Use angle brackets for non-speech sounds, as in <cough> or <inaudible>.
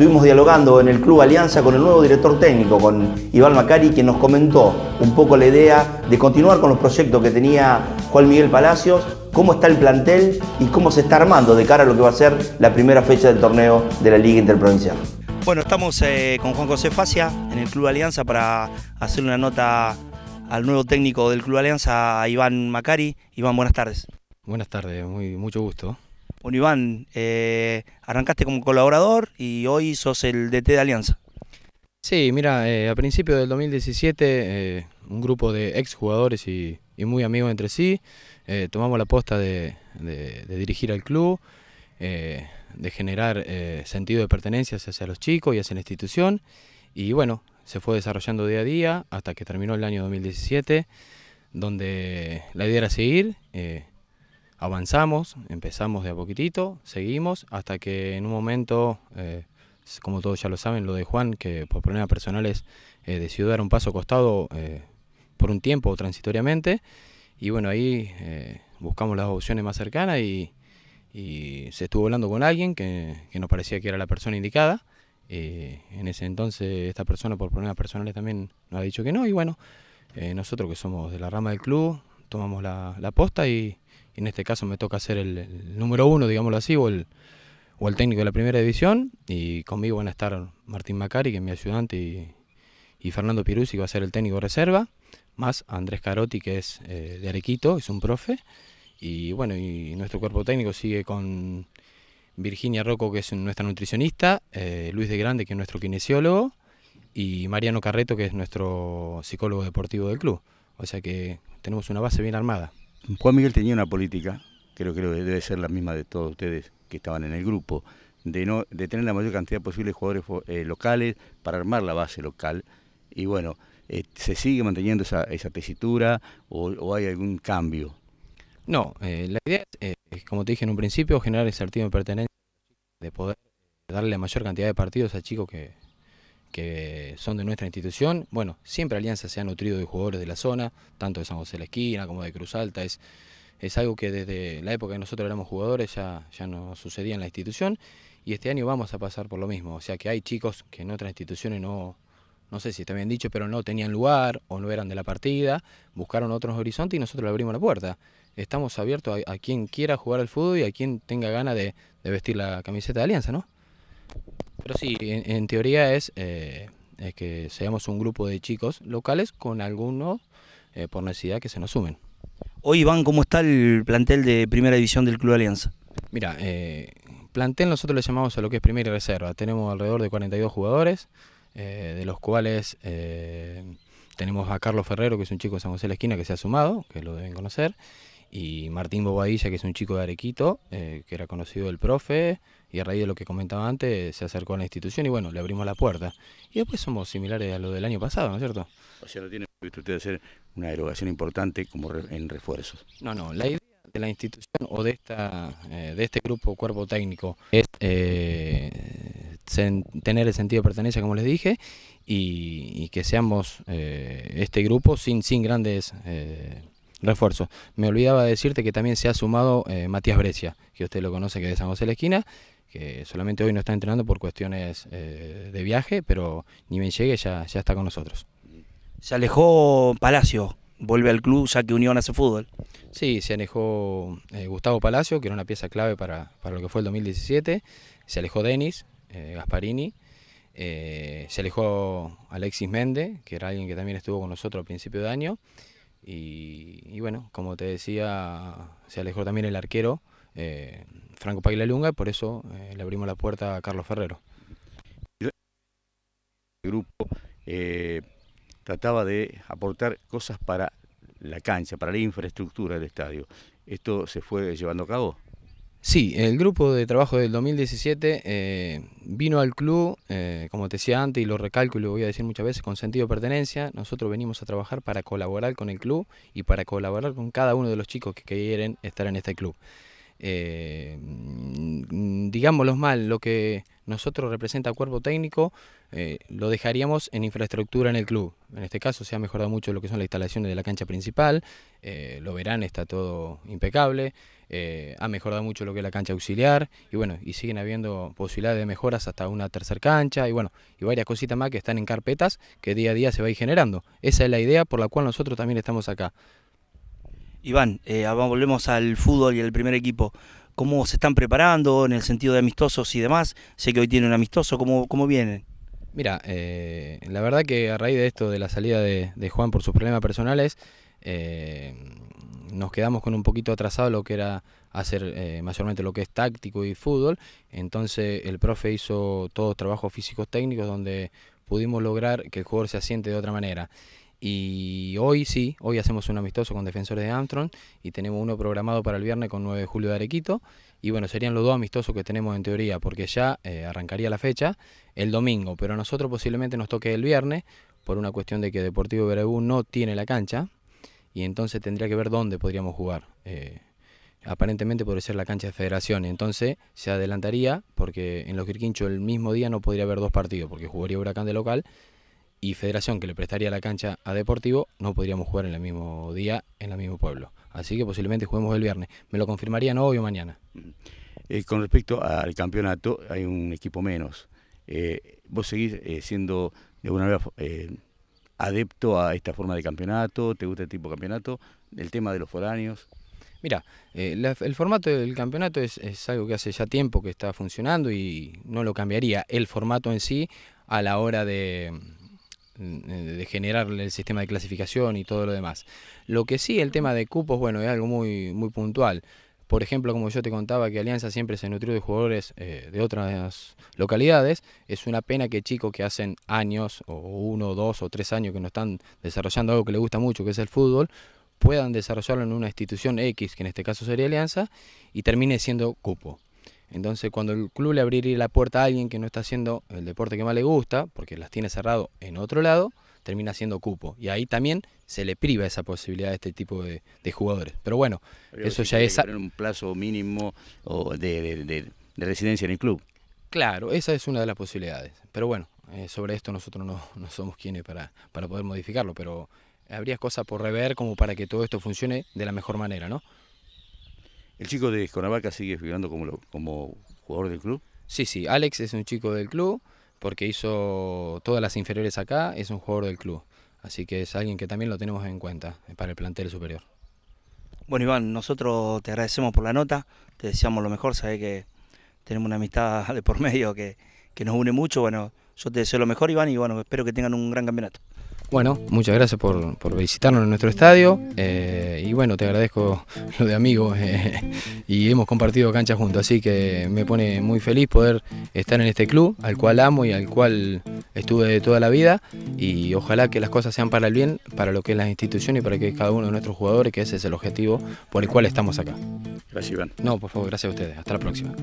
estuvimos dialogando en el Club Alianza con el nuevo director técnico, con Iván Macari, quien nos comentó un poco la idea de continuar con los proyectos que tenía Juan Miguel Palacios, cómo está el plantel y cómo se está armando de cara a lo que va a ser la primera fecha del torneo de la Liga Interprovincial. Bueno, estamos eh, con Juan José Facia en el Club Alianza para hacer una nota al nuevo técnico del Club Alianza, Iván Macari. Iván, buenas tardes. Buenas tardes, muy, mucho gusto. Bueno, Iván, eh, arrancaste como colaborador y hoy sos el DT de Alianza. Sí, mira, eh, a principios del 2017, eh, un grupo de exjugadores y, y muy amigos entre sí, tomamos la posta de, dirigir al club, de generar sentido de pertenencia hacia los chicos y hacia la institución. Y bueno, se fue desarrollando día a día hasta que terminó el año 2017, donde la idea era seguir avanzamos, empezamos de a poquitito, seguimos, hasta que en un momento, eh, como todos ya lo saben, lo de Juan, que por problemas personales eh, decidió dar un paso costado eh, por un tiempo transitoriamente, y bueno, ahí buscamos las opciones más cercanas y, se estuvo hablando con alguien que, que, nos parecía que era la persona indicada. en ese entonces esta persona por problemas personales también nos ha dicho que no y bueno, nosotros que somos de la rama del club, tomamos la, posta y, en este caso me toca ser el, número uno, digámoslo así, o el, o el técnico de la primera división. Y conmigo van a estar Martín Macari, que es mi ayudante, y, Fernando Piruzzi, que va a ser el técnico de reserva, más Andrés Carotti, que es eh, de Arequito, es un profe. Y bueno, y nuestro cuerpo técnico sigue con Virginia Rocco, que es nuestra nutricionista, eh, Luis de Grande, que es nuestro kinesiólogo, y Mariano Carreto, que es nuestro psicólogo deportivo del club. O sea que tenemos una base bien armada. Juan Miguel tenía una política, creo, que debe ser la misma de todos ustedes que estaban en el grupo, de, no, de tener la mayor cantidad posible de jugadores eh, locales para armar la base local. Y bueno, eh, ¿se sigue manteniendo esa, tesitura o, hay algún cambio? No, eh, la idea es, como te dije en un principio, generar ese artículo de de poder darle la mayor cantidad de partidos a chicos que que son de nuestra institución. Bueno, siempre Alianza se ha nutrido de jugadores de la zona, tanto de San José la Esquina como de Cruz Alta. Es, es algo que desde la época que nosotros éramos jugadores ya, ya sucedía en la institución y este año vamos a pasar por lo mismo. O sea que hay chicos que en otras instituciones no, no sé si está bien dicho, pero no tenían lugar o no eran de la partida, buscaron otros horizontes y nosotros le abrimos la puerta. Estamos abiertos a, quien quiera jugar al fútbol y a quien tenga ganas de, de vestir la camiseta de Alianza, ¿no? Pero sí, en, teoría eh, es, que seamos un grupo de chicos locales con algunos eh, por necesidad que se nos sumen. Hoy, Iván, ¿cómo está el plantel de Primera División del Club Alianza? Mira, eh, plantel nosotros le llamamos a lo que es Primera y Reserva. Tenemos alrededor de 42 jugadores, de los cuales tenemos a Carlos Ferrero, que es un chico de San José de la Esquina que se ha sumado, que lo deben conocer y Martín Bobadilla, que es un chico de Arequito, eh, que era conocido del profe, y a raíz de lo que comentaba antes, se acercó a la institución y bueno, le abrimos la puerta. Y después somos similares a lo del año pasado, ¿no es cierto? O sea, no tiene que usted hacer una derogación importante como en refuerzos. No, no, la idea de la institución o de, esta, eh, de este grupo cuerpo técnico es eh, tener el sentido de pertenencia, como les dije, y, que seamos este grupo sin, sin grandes refuerzo. Me olvidaba decirte que también se ha sumado eh, Matías Brescia, que usted lo conoce, que es de San José de la Esquina, que solamente hoy no está entrenando por cuestiones eh, de viaje, pero ni me llegue ya, está con nosotros. Se alejó Palacio, vuelve al club ya que Unión hace fútbol. Sí, se alejó eh, Gustavo Palacio, que era una pieza clave para, lo que fue el 2017. Se alejó Denis Gasparini. se alejó Alexis Méndez, que era alguien que también estuvo con nosotros al principio de año. Y, bueno, como te decía, se alejó también el arquero, eh, Franco Lunga y por eso eh, le abrimos la puerta a Carlos Ferrero. El grupo eh, trataba de aportar cosas para la cancha, para la infraestructura del estadio. ¿Esto se fue llevando a cabo? Sí, el grupo de trabajo del 2017 eh, vino al club, eh, como te decía antes y lo recalco y lo voy a decir muchas veces, con sentido de pertenencia. Nosotros venimos a trabajar para colaborar con el club y para colaborar con cada uno de los chicos que quieren estar en este club. Eh, mm, digámoslo mal, lo que nosotros representa cuerpo técnico, eh, lo dejaríamos en infraestructura en el club. En este caso se ha mejorado mucho lo que son las instalaciones de la cancha principal, eh, lo verán, está todo impecable, eh, ha mejorado mucho lo que es la cancha auxiliar y bueno, y siguen habiendo posibilidades de mejoras hasta una tercera cancha y bueno, y varias cositas más que están en carpetas que día a día se va a ir generando. Esa es la idea por la cual nosotros también estamos acá. Iván, volvemos al fútbol y al primer equipo cómo se están preparando en el sentido de amistosos y demás. Sé que hoy tienen un amistoso, ¿cómo, cómo vienen? Mira, eh, la verdad que a raíz de esto, de la salida de, Juan por sus problemas personales, eh, nos quedamos con un poquito atrasado lo que era hacer eh, mayormente lo que es táctico y fútbol. Entonces el profe hizo todos trabajos físicos técnicos donde pudimos lograr que el jugador se asiente de otra manera. Y hoy sí, hoy hacemos un amistoso con Defensores de Armstrong y tenemos uno programado para el viernes con 9 de julio de Arequito. Y bueno, serían los dos amistosos que tenemos en teoría, porque ya eh, arrancaría la fecha el domingo, pero a nosotros posiblemente nos toque el viernes por una cuestión de que Deportivo Verabú no tiene la cancha y entonces tendría que ver dónde podríamos jugar. Eh, aparentemente podría ser la cancha de federación. Entonces se adelantaría porque en los Quirquinchos el mismo día no podría haber dos partidos porque jugaría Huracán de local y Federación que le prestaría la cancha a Deportivo, no podríamos jugar en el mismo día, en el mismo pueblo. Así que posiblemente juguemos el viernes. Me lo confirmarían hoy o mañana. Mm. Eh, con respecto al campeonato, hay un equipo menos. Eh, ¿Vos seguís eh, siendo de alguna manera adepto a esta forma de campeonato? ¿Te gusta el este tipo de campeonato? ¿El tema de los foráneos? Mira, el formato del campeonato es, algo que hace ya tiempo que está funcionando y no lo cambiaría el formato en sí a la hora de, Mm, eh, de generar el sistema de clasificación y todo lo demás. Lo que sí, el tema de cupos, bueno, es algo muy, muy puntual. Por ejemplo, como yo te contaba, que Alianza siempre se nutrió de jugadores eh, de otras localidades. Es una pena que chicos que hacen años, o uno, dos o tres años, que no están desarrollando algo que les gusta mucho, que es el fútbol, puedan desarrollarlo en una institución X, que en este caso sería Alianza, y termine siendo cupo. Entonces, cuando el club le abriría la puerta a alguien que no está haciendo el deporte que más le gusta, porque las tiene cerrado en otro lado, termina siendo cupo. Y ahí también se le priva esa posibilidad a este tipo de, jugadores. Pero bueno, eso ya es... Un plazo mínimo de, residencia en el club. Claro, esa es una de las posibilidades. Pero bueno, eh, sobre esto nosotros <laughs> no, somos quienes para, para poder modificarlo, pero habría cosas por rever como para que todo esto funcione de la mejor manera, ¿no? ¿El chico de Esconavaca sigue figurando como, como jugador del club? Sí, sí, Alex es un chico del club porque hizo todas las inferiores acá, es un jugador del club. Así que es alguien que también lo tenemos en cuenta para el plantel superior. Bueno, Iván, nosotros te agradecemos por la nota, te deseamos lo mejor, sabes que tenemos una amistad de por medio que, que nos une mucho. Bueno, yo te deseo lo mejor, Iván, y bueno, espero que tengan un gran campeonato. Bueno, muchas gracias por, visitarnos en nuestro estadio eh, y bueno, te agradezco <laughs> lo de amigos eh, y hemos compartido cancha juntos, así que me pone muy feliz poder estar en este club al cual amo y al cual estuve toda la vida y ojalá que las cosas sean para el bien, para lo que es la institución y para que cada uno de nuestros jugadores, que ese es el objetivo por el cual estamos acá. Gracias Iván. No, por favor, gracias a ustedes. Hasta la próxima.